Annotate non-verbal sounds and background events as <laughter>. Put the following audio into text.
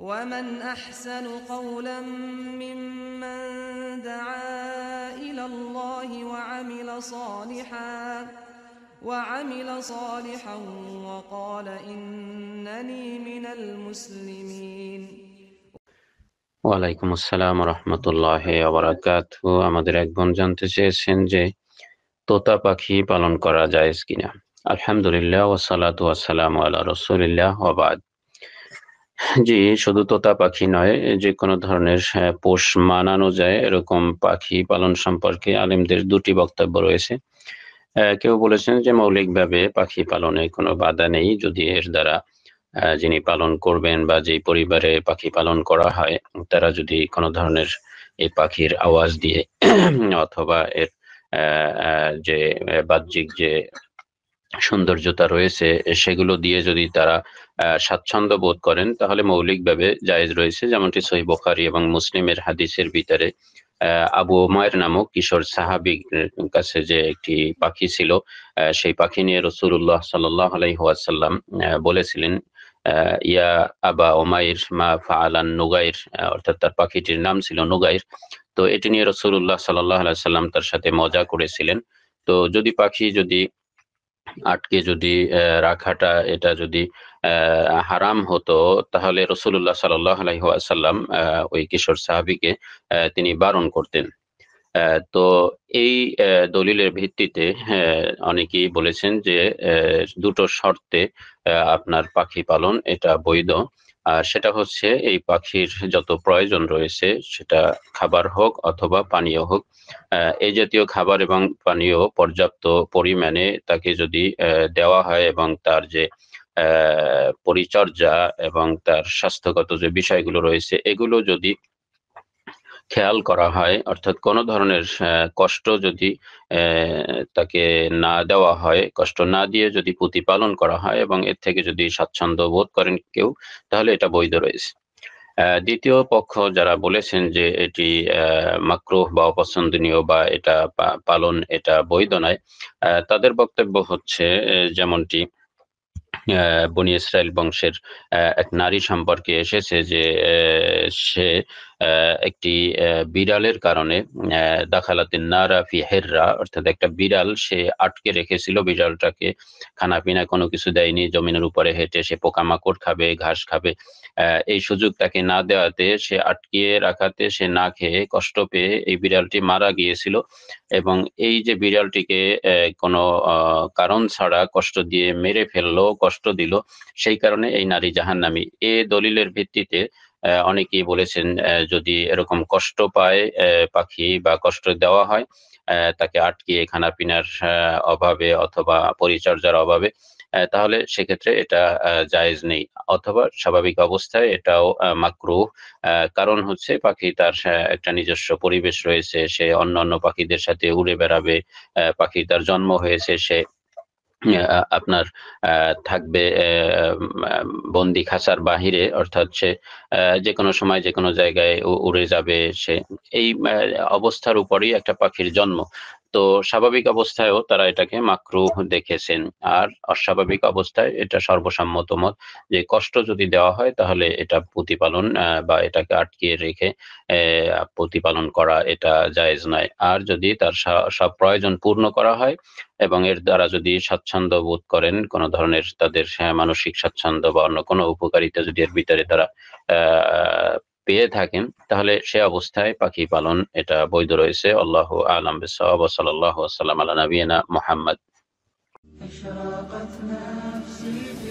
ومن أحسن قولا ممن دعا إلى الله وعمل صالحا وعمل صالحا وقال إنني من المسلمين ওয়ালাইকুম আসসালাম রহমতুল্লাহ আবরাকাত আমাদের এক বোন জানতে চেয়েছেন যে তোতা পাখি পালন করা যায় কিনা আলহামদুলিল্লাহ ওসালাত ওয়াসালাম আল্লাহ রসুলিল্লাহ ওবাদ জি শুধু তোতা পাখি নয় যে কোনো ধরনের পোষ মানানো যায় এরকম পাখি পালন সম্পর্কে আলিমদের দুটি বক্তব্য রয়েছে কেউ বলেছেন যে মৌলিকভাবে পাখি পালনে কোনো বাধা নেই যদি এর দ্বারা যিনি পালন করবেন বা যেই পরিবারে পাখি পালন করা হয় তারা যদি কোনো ধরনের এই পাখির আওয়াজ দিয়ে <clears throat> অথবা এর যে বাহ্যিক যে সৌন্দর্যতা রয়েছে সেগুলো দিয়ে যদি তারা স্বাচ্ছন্দ্য বোধ করেন তাহলে মৌলিকভাবে জায়েজ রয়েছে যেমনটি সহি বোখারি এবং মুসলিমের হাদিসের ভিতরে আবু ওমায়ের নামক কিশোর সাহাবির কাছে যে একটি পাখি ছিল সেই পাখি নিয়ে রসুল্লাহ সাল্লাহ আলাইহাসাল্লাম বলেছিলেন ইয়া আবা ওমায়ের মা ফালান নুগাইর অর্থাৎ তার পাখিটির নাম ছিল নুগাইর তো এটি নিয়ে রসুল্লাহ সাল্লাহ আলাইসাল্লাম তার সাথে মজা করেছিলেন তো যদি পাখি যদি আটকে যদি রাখাটা এটা যদি হারাম হতো তাহলে রসুল্লাহ সাল্লাহ আলহিহাসাল্লাম ওই কিশোর সাহাবিকে তিনি বারণ করতেন তো এই দলিলের ভিত্তিতে অনেকেই বলেছেন যে দুটো শর্তে আপনার পাখি পালন এটা বৈধ আর সেটা হচ্ছে এই পাখির যত প্রয়োজন রয়েছে সেটা খাবার হোক অথবা পানীয় হোক এই জাতীয় খাবার এবং পানীয় পর্যাপ্ত পরিমাণে তাকে যদি দেওয়া হয় এবং তার যে পরিচর্যা এবং তার স্বাস্থ্যগত যে বিষয়গুলো রয়েছে এগুলো যদি খেয়াল করা হয় অর্থাৎ কোনো ধরনের কষ্ট যদি তাকে না দেওয়া হয় কষ্ট না দিয়ে যদি প্রতিপালন করা হয় এবং এর থেকে যদি স্বাচ্ছন্দ্য বোধ করেন কেউ তাহলে এটা বৈধ রয়েছে দ্বিতীয় পক্ষ যারা বলেছেন যে এটি মাক্রোহ বা অপছন্দনীয় বা এটা পালন এটা বৈধ নয় তাদের বক্তব্য হচ্ছে যেমনটি বনি ইসরায়েল বংশের এক নারী সম্পর্কে এসেছে যে সে একটি বিড়ালের কারণে দাখালাতিন নারা ফি হেররা অর্থাৎ একটা বিড়াল সে আটকে রেখেছিল বিড়ালটাকে খানা পিনা কোনো কিছু দেয়নি জমিনের উপরে হেঁটে সে পোকামাকড় খাবে ঘাস খাবে এই সুযোগ তাকে না দেওয়াতে সে আটকিয়ে রাখাতে সে না খেয়ে কষ্ট পেয়ে এই বিড়ালটি মারা গিয়েছিল এবং এই যে বিড়ালটিকে কোনো কারণ ছাড়া কষ্ট দিয়ে মেরে ফেললো কষ্ট দিল সেই কারণে এই নারী জাহান্নামী এ দলিলের ভিত্তিতে অনেকেই বলেছেন যদি এরকম কষ্ট পায় পাখি বা কষ্ট দেওয়া হয় তাকে আটকিয়ে খানা পিনার অভাবে অথবা পরিচর্যার অভাবে তাহলে সেক্ষেত্রে এটা জায়েজ নেই অথবা স্বাভাবিক অবস্থায় এটাও মাকরু কারণ হচ্ছে পাখি তার একটা নিজস্ব পরিবেশ রয়েছে সে অন্য অন্য পাখিদের সাথে উড়ে বেড়াবে পাখি তার জন্ম হয়েছে সে আপনার থাকবে বন্দি খাঁচার বাহিরে অর্থাৎ সে যে কোনো সময় যে কোনো জায়গায় উড়ে যাবে সে এই অবস্থার উপরেই একটা পাখির জন্ম তো স্বাভাবিক অবস্থায়ও তারা এটাকে মাকরু দেখেছেন আর অস্বাভাবিক অবস্থায় এটা সর্বসম্মত মত যে কষ্ট যদি দেওয়া হয় তাহলে এটা প্রতিপালন বা এটাকে আটকিয়ে রেখে প্রতিপালন করা এটা জায়েজ নয় আর যদি তার সব প্রয়োজন পূর্ণ করা হয় এবং এর দ্বারা যদি স্বাচ্ছন্দ্য বোধ করেন কোনো ধরনের তাদের হ্যাঁ, মানসিক স্বাচ্ছন্দ্য বা অন্য কোনো উপকারিতা যদি এর ভিতরে তারা পেয়ে থাকেন তাহলে সে অবস্থায় পাখি পালন এটা বৈধ রয়েছে আল্লাহ আলম সাল্লাহ সাল্লাম আল্লাহ নবীনা মোহাম্মদ